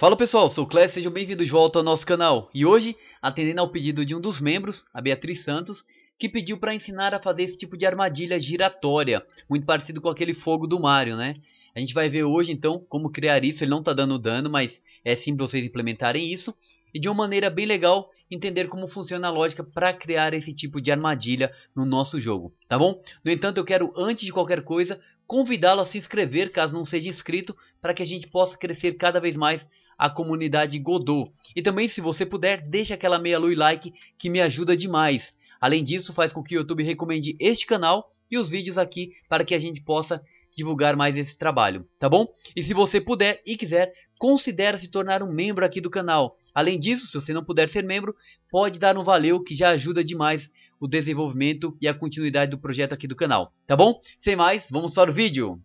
Fala pessoal, sou o Clé, sejam bem-vindos de volta ao nosso canal. E hoje, atendendo ao pedido de um dos membros, a Beatriz Santos, que pediu para ensinar a fazer esse tipo de armadilha giratória, muito parecido com aquele fogo do Mario, né? A gente vai ver hoje então como criar isso, ele não está dando dano, mas é sim para vocês implementarem isso. E de uma maneira bem legal, entender como funciona a lógica para criar esse tipo de armadilha no nosso jogo, tá bom? No entanto, eu quero antes de qualquer coisa, convidá-lo a se inscrever caso não seja inscrito, para que a gente possa crescer cada vez mais a comunidade Godot. E também, se você puder, deixa aquela meia-lua e like que me ajuda demais. Além disso, faz com que o YouTube recomende este canal e os vídeos aqui para que a gente possa divulgar mais esse trabalho, tá bom? E se você puder e quiser, considere se tornar um membro aqui do canal. Além disso, se você não puder ser membro, pode dar um valeu que já ajuda demais o desenvolvimento e a continuidade do projeto aqui do canal, tá bom? Sem mais, vamos para o vídeo!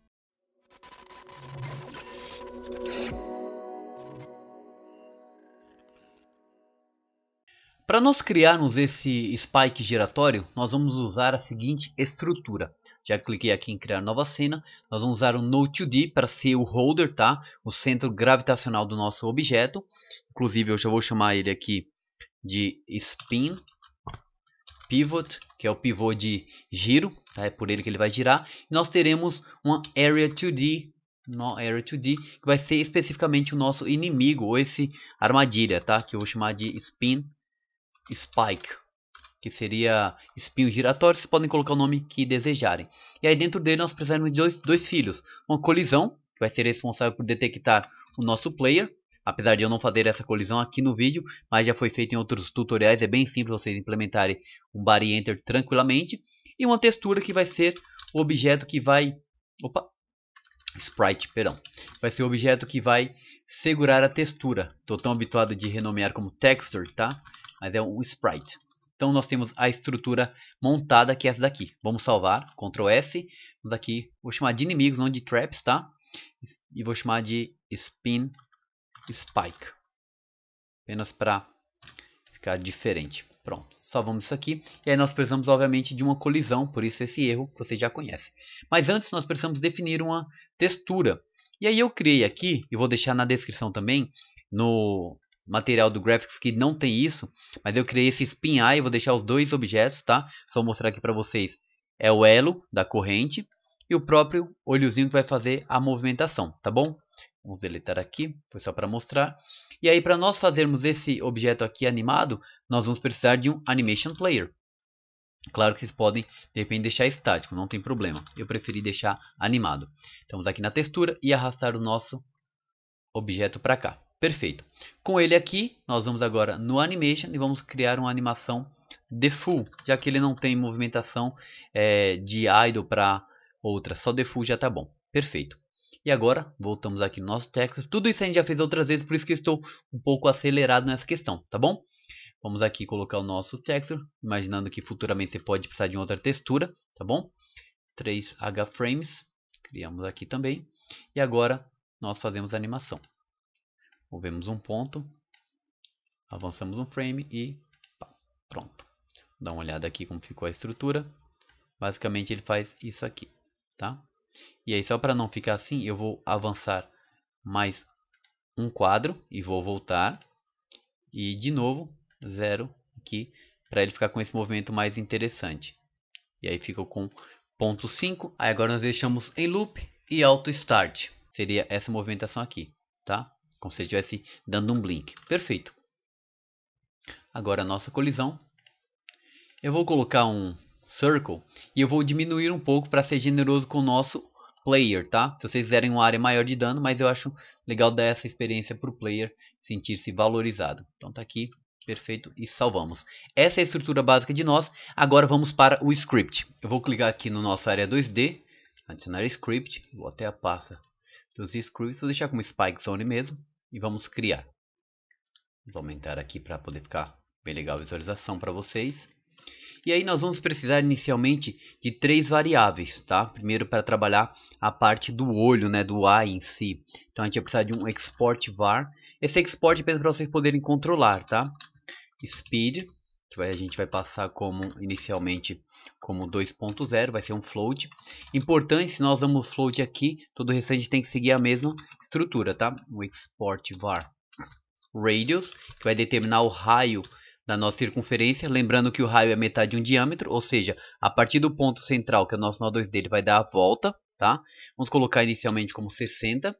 Para nós criarmos esse spike giratório, nós vamos usar a seguinte estrutura. Já cliquei aqui em criar nova cena. Nós vamos usar o Node2D para ser o holder, tá? O centro gravitacional do nosso objeto. Inclusive, eu já vou chamar ele aqui de spin pivot, que é o pivô de giro, tá? É por ele que ele vai girar. E nós teremos uma area 2D Area 2D, que vai ser especificamente o nosso inimigo, ou esse armadilha, tá? Que eu vou chamar de Spin spike, que seria espinho giratório, vocês podem colocar o nome que desejarem. E aí dentro dele nós precisamos de dois, dois filhos, uma colisão, que vai ser responsável por detectar o nosso player, apesar de eu não fazer essa colisão aqui no vídeo, mas já foi feito em outros tutoriais, é bem simples vocês implementarem um body enter tranquilamente, e uma textura que vai ser o objeto que vai, opa, sprite, perdão, vai ser o objeto que vai segurar a textura, estou tão habituado de renomear como texture, tá? mas é um sprite. Então nós temos a estrutura montada que é essa daqui. Vamos salvar, Ctrl S. Vamos aqui, vou chamar de inimigos, não de traps, tá? E vou chamar de spin spike. Apenas para ficar diferente. Pronto, salvamos isso aqui. E aí nós precisamos, obviamente, de uma colisão, por isso esse erro que você já conhece. Mas antes nós precisamos definir uma textura. E aí eu criei aqui, e vou deixar na descrição também, no, material do Graphics que não tem isso, mas eu criei esse Spin Eye, vou deixar os dois objetos, tá? Só mostrar aqui para vocês. É o elo da corrente e o próprio olhozinho que vai fazer a movimentação, tá bom? Vamos deletar aqui, foi só para mostrar. E aí para nós fazermos esse objeto aqui animado, nós vamos precisar de um Animation Player. Claro que vocês podem, de repente, deixar estático, não tem problema. Eu preferi deixar animado. Estamos aqui na textura e arrastar o nosso objeto para cá. Perfeito. Com ele aqui, nós vamos agora no Animation e vamos criar uma animação de full, já que ele não tem movimentação é, de idle para outra, só de full já está bom. Perfeito. E agora, voltamos aqui no nosso texto. Tudo isso a gente já fez outras vezes, por isso que eu estou um pouco acelerado nessa questão, tá bom? Vamos aqui colocar o nosso texture, imaginando que futuramente você pode precisar de outra textura, tá bom? 3 H frames, criamos aqui também. E agora, nós fazemos a animação. Movemos um ponto, avançamos um frame e pá, pronto. Dá uma olhada aqui como ficou a estrutura. Basicamente ele faz isso aqui, tá? E aí só para não ficar assim, eu vou avançar mais um quadro e vou voltar. E de novo, zero aqui, para ele ficar com esse movimento mais interessante. E aí fica com ponto 5. Aí agora nós deixamos em loop e auto start. Seria essa movimentação aqui, tá? como se estivesse dando um blink. Perfeito. Agora a nossa colisão. Eu vou colocar um circle e eu vou diminuir um pouco para ser generoso com o nosso player, tá? Se vocês quiserem uma área maior de dano, mas eu acho legal dar essa experiência para o player sentir-se valorizado. Então tá aqui, perfeito, e salvamos. Essa é a estrutura básica de nós. Agora vamos para o script. Eu vou clicar aqui no nosso área 2D, adicionar script, vou até a pasta dos scripts, vou deixar como spike zone mesmo e vamos criar. Vou aumentar aqui para poder ficar bem legal a visualização para vocês. E aí nós vamos precisar inicialmente de três variáveis, tá? Primeiro para trabalhar a parte do olho, né, do eye em si. Então a gente vai precisar de um export var. Esse export é apenas para vocês poderem controlar, tá? Speed vai, a gente vai passar como inicialmente como 2.0, vai ser um float. Importante, se nós vamos float aqui, todo o restante tem que seguir a mesma estrutura, tá? O export var radius, que vai determinar o raio da nossa circunferência, lembrando que o raio é metade de um diâmetro, ou seja, a partir do ponto central, que é o nosso nó 2D, vai dar a volta, tá? Vamos colocar inicialmente como 60,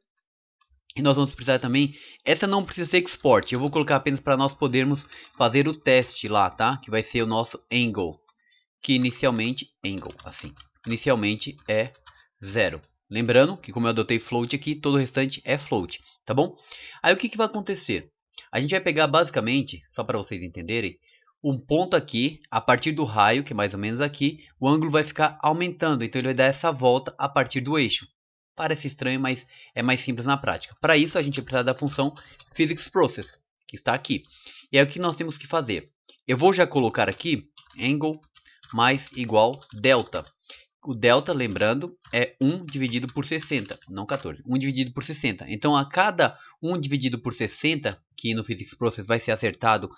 e nós vamos precisar também, essa não precisa ser export, eu vou colocar apenas para nós podermos fazer o teste lá, tá? Que vai ser o nosso angle, que inicialmente, angle, assim, inicialmente é zero. Lembrando que como eu adotei float aqui, todo o restante é float, tá bom? Aí o que, que vai acontecer? A gente vai pegar basicamente, só para vocês entenderem, um ponto aqui, a partir do raio, que é mais ou menos aqui, o ângulo vai ficar aumentando, então ele vai dar essa volta a partir do eixo. Parece estranho, mas é mais simples na prática. Para isso, a gente precisa da função physics process, que está aqui. E aí, o que nós temos que fazer? Eu vou já colocar aqui angle mais igual delta. O delta, lembrando, é 1 dividido por 60, não 14, 1 dividido por 60. Então, a cada 1 dividido por 60, que no Physics Process vai ser acertado,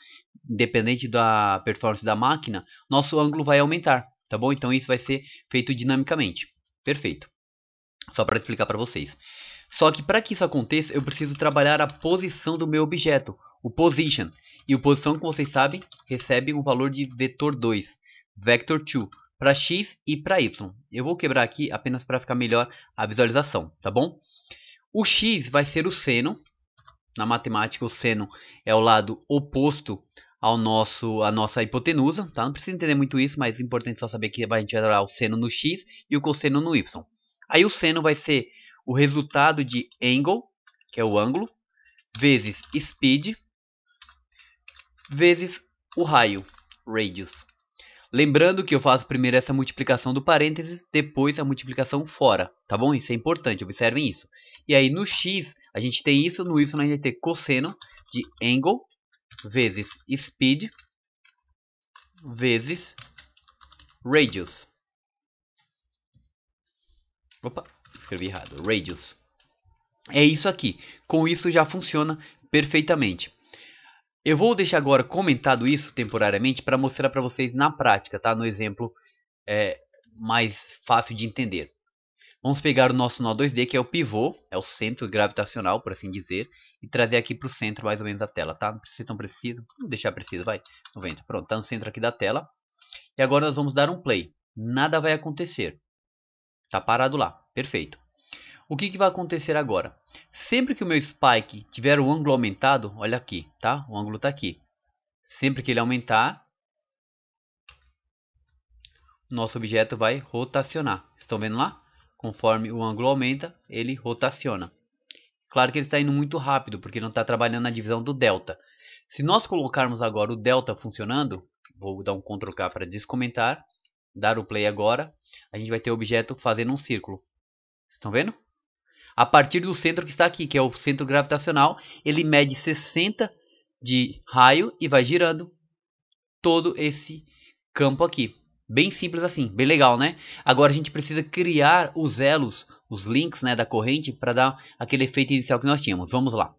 independente da performance da máquina, nosso ângulo vai aumentar, tá bom? Então, isso vai ser feito dinamicamente. Perfeito. Só para explicar para vocês. Só que para que isso aconteça, eu preciso trabalhar a posição do meu objeto, o position. E o posição, como vocês sabem, recebe um valor de vetor 2, vector 2, para x e para y. Eu vou quebrar aqui apenas para ficar melhor a visualização, tá bom? O x vai ser o seno. Na matemática, o seno é o lado oposto ao nosso, a nossa hipotenusa, tá? Não precisa entender muito isso, mas é importante só saber que a gente vai dar o seno no x e o cosseno no y. Aí o seno vai ser o resultado de angle, que é o ângulo, vezes speed, vezes o raio, radius. Lembrando que eu faço primeiro essa multiplicação do parênteses, depois a multiplicação fora, tá bom? Isso é importante, observem isso. E aí no x a gente tem isso, no y a gente tem cosseno de angle vezes speed vezes radius. Opa, escrevi errado. Radius. É isso aqui. Com isso já funciona perfeitamente. Eu vou deixar agora comentado isso temporariamente para mostrar para vocês na prática, tá? No exemplo é, mais fácil de entender. Vamos pegar o nosso nó 2D, que é o pivô, é o centro gravitacional, por assim dizer, e trazer aqui para o centro mais ou menos da tela, tá? Não precisa tão preciso, vou deixar preciso, vai, 90. Pronto, está no centro aqui da tela. E agora nós vamos dar um play. Nada vai acontecer. Está parado lá. Perfeito. O que, que vai acontecer agora? Sempre que o meu spike tiver o um ângulo aumentado, olha aqui, tá? O ângulo está aqui. Sempre que ele aumentar, nosso objeto vai rotacionar. Estão vendo lá? Conforme o ângulo aumenta, ele rotaciona. Claro que ele está indo muito rápido, porque não está trabalhando na divisão do delta. Se nós colocarmos agora o delta funcionando, vou dar um Ctrl K para descomentar, dar o play agora, a gente vai ter o objeto fazendo um círculo. estão vendo? A partir do centro que está aqui, que é o centro gravitacional, ele mede 60 de raio e vai girando todo esse campo aqui. Bem simples assim, bem legal, né? Agora a gente precisa criar os elos, os links né, da corrente para dar aquele efeito inicial que nós tínhamos. Vamos lá.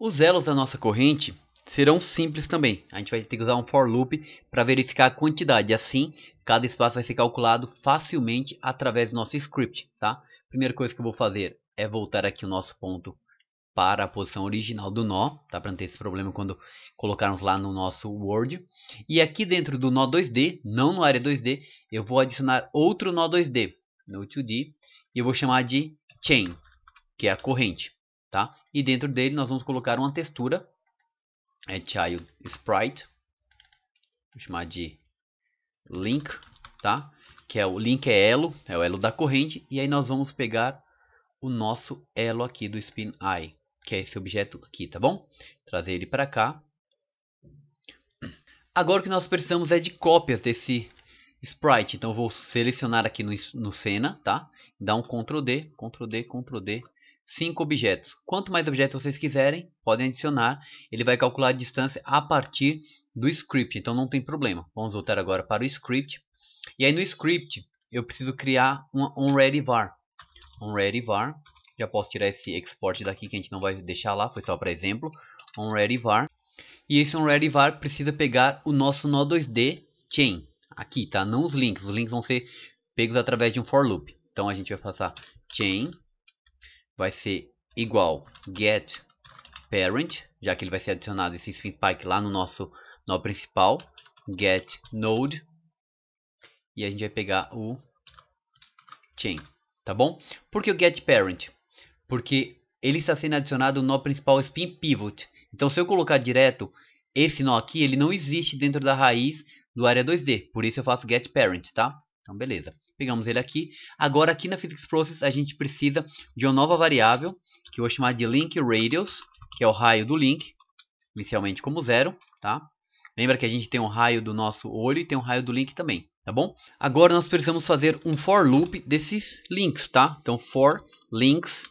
Os elos da nossa corrente serão simples também. A gente vai ter que usar um for loop para verificar a quantidade. Assim, cada espaço vai ser calculado facilmente através do nosso script, tá? Primeira coisa que eu vou fazer é voltar aqui o nosso ponto para a posição original do nó, tá? Para não ter esse problema quando colocarmos lá no nosso Word. E aqui dentro do nó 2D, não no área 2D, eu vou adicionar outro nó 2D, no 2D, e eu vou chamar de chain, que é a corrente, tá? E dentro dele nós vamos colocar uma textura é child sprite, vou chamar de link, tá? Que é o link é elo, é o elo da corrente, e aí nós vamos pegar o nosso elo aqui do spin i, que é esse objeto aqui, tá bom? Trazer ele para cá. Agora o que nós precisamos é de cópias desse sprite, então eu vou selecionar aqui no, no tá? Dá um Ctrl D, Ctrl D, Ctrl D, cinco objetos. Quanto mais objetos vocês quiserem, podem adicionar. Ele vai calcular a distância a partir do script, então não tem problema. Vamos voltar agora para o script. E aí no script, eu preciso criar uma onReady var. onReady var. Já posso tirar esse export daqui que a gente não vai deixar lá, foi só para exemplo. onReady var. E esse onReady var precisa pegar o nosso nó 2D chain. Aqui, tá? Não os links. Os links vão ser pegos através de um for loop. Então a gente vai passar chain vai ser igual get parent, já que ele vai ser adicionado esse spin spike lá no nosso nó principal, get node, e a gente vai pegar o chain, tá bom? Por que o get parent? Porque ele está sendo adicionado no nó principal spin pivot. Então se eu colocar direto esse nó aqui, ele não existe dentro da raiz do área 2D, por isso eu faço get parent, tá? Então beleza. Pegamos ele aqui. Agora aqui na Physics Process a gente precisa de uma nova variável, que eu vou chamar de link radius, que é o raio do link, inicialmente como zero, tá? Lembra que a gente tem um raio do nosso olho e tem um raio do link também, tá bom? Agora nós precisamos fazer um for loop desses links, tá? Então for links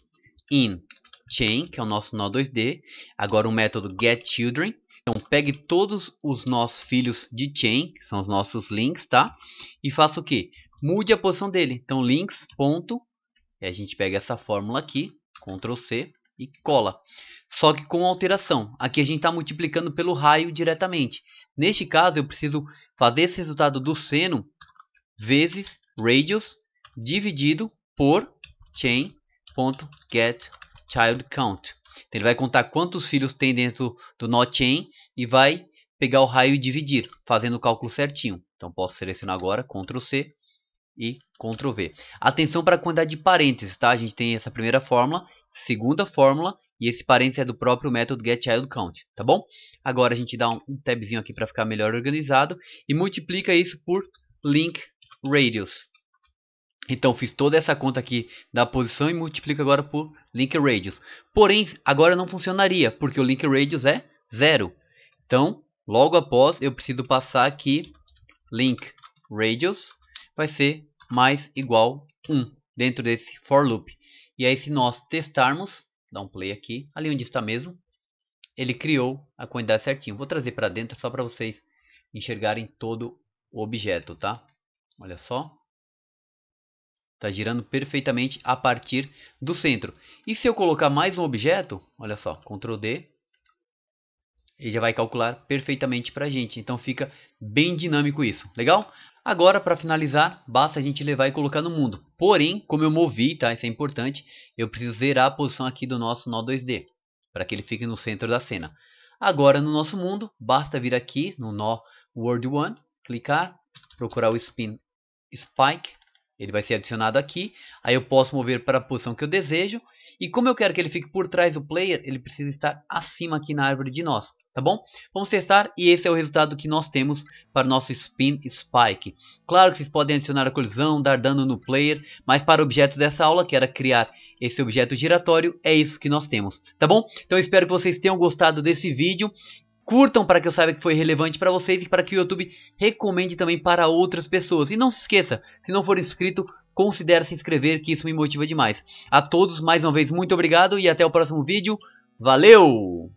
in chain, que é o nosso nó 2D. Agora o método getChildren. Então pegue todos os nossos filhos de chain, que são os nossos links, tá? E faça o que? mude a posição dele. Então, links, ponto, e a gente pega essa fórmula aqui, Ctrl C e cola. Só que com alteração. Aqui a gente está multiplicando pelo raio diretamente. Neste caso, eu preciso fazer esse resultado do seno vezes radius dividido por chain.getChildCount. Então, ele vai contar quantos filhos tem dentro do nó chain e vai pegar o raio e dividir, fazendo o cálculo certinho. Então, posso selecionar agora, Ctrl C, e Ctrl V. Atenção para a quantidade de parênteses, tá? A gente tem essa primeira fórmula, segunda fórmula e esse parênteses é do próprio método getChildCount, tá bom? Agora a gente dá um, tabzinho aqui para ficar melhor organizado e multiplica isso por link radius. Então fiz toda essa conta aqui da posição e multiplico agora por link radius. Porém, agora não funcionaria, porque o link radius é zero. Então, logo após eu preciso passar aqui link radius vai ser mais igual 1 dentro desse for loop. E aí se nós testarmos, dá um play aqui, ali onde está mesmo, ele criou a quantidade certinho. Vou trazer para dentro só para vocês enxergarem todo o objeto, tá? Olha só. Está girando perfeitamente a partir do centro. E se eu colocar mais um objeto, olha só, Ctrl D, ele já vai calcular perfeitamente para a gente. Então fica bem dinâmico isso, legal? Agora, para finalizar, basta a gente levar e colocar no mundo. Porém, como eu movi, tá? Isso é importante. Eu preciso zerar a posição aqui do nosso nó 2D. Para que ele fique no centro da cena. Agora, no nosso mundo, basta vir aqui no nó World 1. Clicar, procurar o spin Spike. Ele vai ser adicionado aqui, aí eu posso mover para a posição que eu desejo. E como eu quero que ele fique por trás do player, ele precisa estar acima aqui na árvore de nós, tá bom? Vamos testar e esse é o resultado que nós temos para o nosso Spin Spike. Claro que vocês podem adicionar a colisão, dar dano no player, mas para o objeto dessa aula, que era criar esse objeto giratório, é isso que nós temos, tá bom? Então espero que vocês tenham gostado desse vídeo, curtam para que eu saiba que foi relevante para vocês e para que o YouTube recomende também para outras pessoas. E não se esqueça, se não for inscrito, considere se inscrever que isso me motiva demais. A todos mais uma vez muito obrigado e até o próximo vídeo. Valeu!